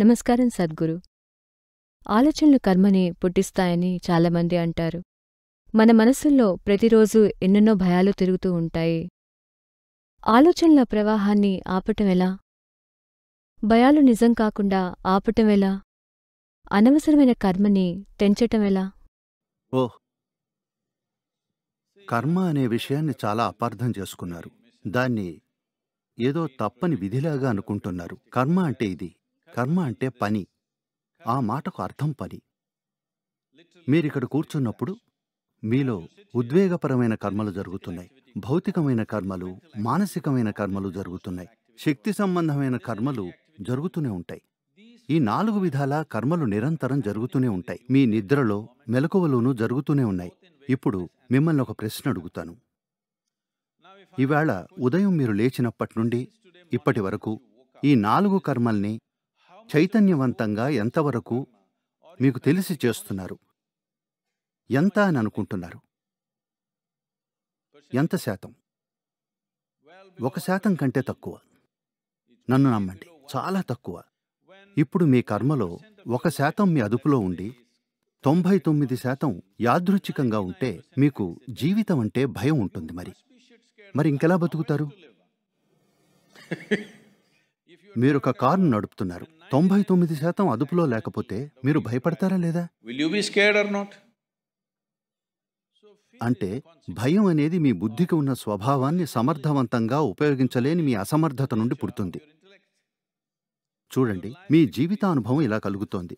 నమస్కారం సద్గురు ఆలోచనలు కర్మని పుట్టిస్తాయని చాలామంది అంటారు మన మనసుల్లో ప్రతిరోజు ఎన్నెన్నో భయాలు తిరుగుతూ ఉంటాయి ఆలోచనల ప్రవాహాన్ని ఆపటమెలా భయాలు నిజం కాకుండా ఆపటమెలా అనవసరమైన కర్మని తెంచటమెలా ఓ కర్మ అనే విషయాన్ని చాలా అపార్థం చేసుకున్నారు దాన్ని ఏదో తప్పని విధిలాగా అనుకుంటున్నారు కర్మ అంటే ఇది కర్మ అంటే పని ఆ మాటకు అర్థం పని మీరిక్కడ కూర్చున్నప్పుడు మీలో ఉద్వేగపరమైన కర్మలు జరుగుతున్నాయి భౌతికమైన కర్మలు మానసికమైన కర్మలు జరుగుతున్నాయి శక్తి సంబంధమైన కర్మలు జరుగుతూనే ఉంటాయి ఈ నాలుగు విధాల కర్మలు నిరంతరం జరుగుతూనే ఉంటాయి మీ నిద్రలో మెలకువలోనూ జరుగుతూనే ఉన్నాయి ఇప్పుడు మిమ్మల్ని ఒక ప్రశ్న అడుగుతాను ఈవేళ ఉదయం మీరు లేచినప్పటి నుండి ఇప్పటి వరకు ఈ నాలుగు కర్మల్ని చైతన్యవంతంగా ఎంతవరకు మీకు తెలిసి చేస్తున్నారు ఎంత అని అనుకుంటున్నారు ఎంత శాతం ఒక శాతం కంటే తక్కువ నన్ను నమ్మండి చాలా తక్కువ ఇప్పుడు మీ కర్మలో ఒక శాతం మీ అదుపులో ఉండి తొంభై తొమ్మిది శాతం యాదృచ్ఛికంగా ఉంటే మీకు జీవితం అంటే భయం ఉంటుంది మరి మరి ఇంకెలా బతుకుతారు మీరు ఒక కారును నడుపుతున్నారు తొంభై తొమ్మిది శాతం అదుపులో లేకపోతే మీరు భయపడతారా లేదా అంటే భయం అనేది మీ బుద్ధికి ఉన్న స్వభావాన్ని సమర్థవంతంగా ఉపయోగించలేని మీ అసమర్థత నుండి పుడుతుంది చూడండి మీ జీవితానుభవం ఇలా కలుగుతోంది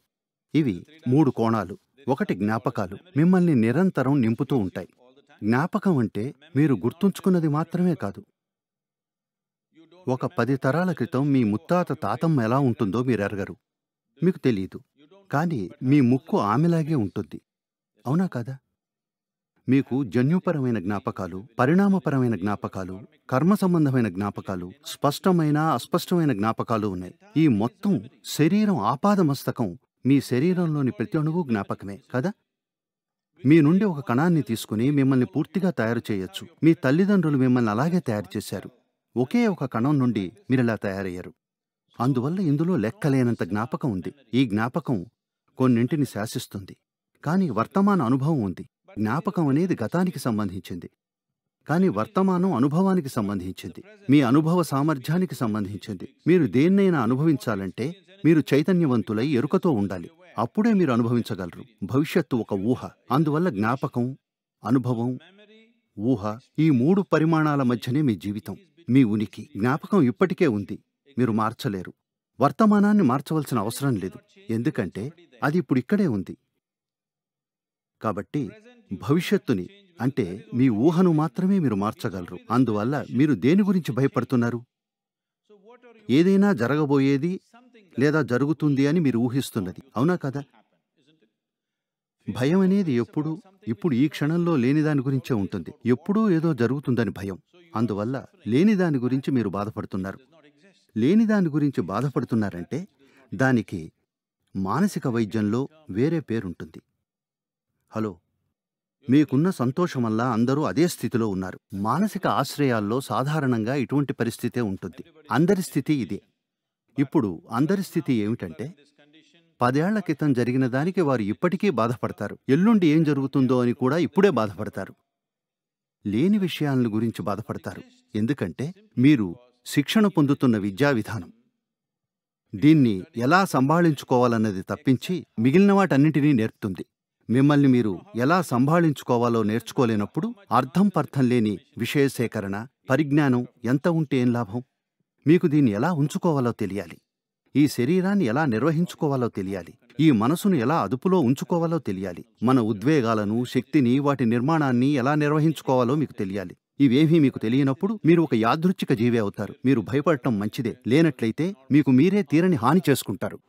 ఇవి మూడు కోణాలు ఒకటి జ్ఞాపకాలు మిమ్మల్ని నిరంతరం నింపుతూ ఉంటాయి జ్ఞాపకం అంటే మీరు గుర్తుంచుకున్నది మాత్రమే కాదు ఒక పది తరాల క్రితం మీ ముత్తాత తాతమ్మ ఎలా ఉంటుందో మీరు ఎరగరు మీకు తెలియదు కానీ మీ ముక్కు ఆమెలాగే ఉంటుంది అవునా కాదా మీకు జన్యుపరమైన జ్ఞాపకాలు పరిణామపరమైన జ్ఞాపకాలు కర్మ సంబంధమైన జ్ఞాపకాలు స్పష్టమైన అస్పష్టమైన జ్ఞాపకాలు ఉన్నాయి ఈ మొత్తం శరీరం ఆపాదమస్తకం మీ శరీరంలోని ప్రతి అణువు జ్ఞాపకమే కదా మీ నుండి ఒక కణాన్ని తీసుకుని మిమ్మల్ని పూర్తిగా తయారు చేయొచ్చు మీ తల్లిదండ్రులు మిమ్మల్ని అలాగే తయారు చేశారు ఒకే ఒక కణం నుండి మీరిలా తయారయ్యారు అందువల్ల ఇందులో లెక్కలేనంత జ్ఞాపకం ఉంది ఈ జ్ఞాపకం కొన్నింటిని శాసిస్తుంది కాని వర్తమాన అనుభవం ఉంది జ్ఞాపకం అనేది గతానికి సంబంధించింది కాని వర్తమానం అనుభవానికి సంబంధించింది మీ అనుభవ సామర్థ్యానికి సంబంధించింది మీరు దేన్నైనా అనుభవించాలంటే మీరు చైతన్యవంతులై ఎరుకతో ఉండాలి అప్పుడే మీరు అనుభవించగలరు భవిష్యత్తు ఒక ఊహ అందువల్ల జ్ఞాపకం అనుభవం ఊహ ఈ మూడు పరిమాణాల మధ్యనే మీ జీవితం మీ ఉనికి జ్ఞాపకం ఇప్పటికే ఉంది మీరు మార్చలేరు వర్తమానాన్ని మార్చవలసిన అవసరం లేదు ఎందుకంటే అది ఇప్పుడు ఇక్కడే ఉంది కాబట్టి భవిష్యత్తుని అంటే మీ ఊహను మాత్రమే మీరు మార్చగలరు అందువల్ల మీరు దేని గురించి భయపడుతున్నారు ఏదైనా జరగబోయేది లేదా జరుగుతుంది అని మీరు ఊహిస్తున్నది అవునా కదా భయం అనేది ఎప్పుడు ఇప్పుడు ఈ క్షణంలో లేని దాని గురించే ఉంటుంది ఎప్పుడూ ఏదో జరుగుతుందని భయం అందువల్ల లేని దాని గురించి మీరు బాధపడుతున్నారు లేని దాని గురించి బాధపడుతున్నారంటే దానికి మానసిక వైద్యంలో వేరే పేరుంటుంది హలో మీకున్న సంతోషం వల్ల అందరూ అదే స్థితిలో ఉన్నారు మానసిక ఆశ్రయాల్లో సాధారణంగా ఇటువంటి పరిస్థితే ఉంటుంది అందరి స్థితి ఇదే ఇప్పుడు అందరి స్థితి ఏమిటంటే పదేళ్ల క్రితం జరిగిన దానికి వారు ఇప్పటికీ బాధపడతారు ఎల్లుండి ఏం జరుగుతుందో అని కూడా ఇప్పుడే బాధపడతారు లేని విషయాలను గురించి బాధపడతారు ఎందుకంటే మీరు శిక్షణ పొందుతున్న విద్యా విధానం దీన్ని ఎలా సంభాళించుకోవాలన్నది తప్పించి మిగిలిన వాటన్నిటినీ నేర్పుతుంది మిమ్మల్ని మీరు ఎలా సంభాళించుకోవాలో నేర్చుకోలేనప్పుడు అర్థం పర్థం లేని విషయసేకరణ పరిజ్ఞానం ఎంత ఉంటే ఏం లాభం మీకు దీన్ని ఎలా ఉంచుకోవాలో తెలియాలి ఈ శరీరాన్ని ఎలా నిర్వహించుకోవాలో తెలియాలి ఈ మనసును ఎలా అదుపులో ఉంచుకోవాలో తెలియాలి మన ఉద్వేగాలను శక్తిని వాటి నిర్మాణాన్ని ఎలా నిర్వహించుకోవాలో మీకు తెలియాలి ఇవేమీ మీకు తెలియనప్పుడు మీరు ఒక యాదృచ్ఛిక జీవి అవుతారు మీరు భయపడటం మంచిదే లేనట్లయితే మీకు మీరే తీరని హాని చేసుకుంటారు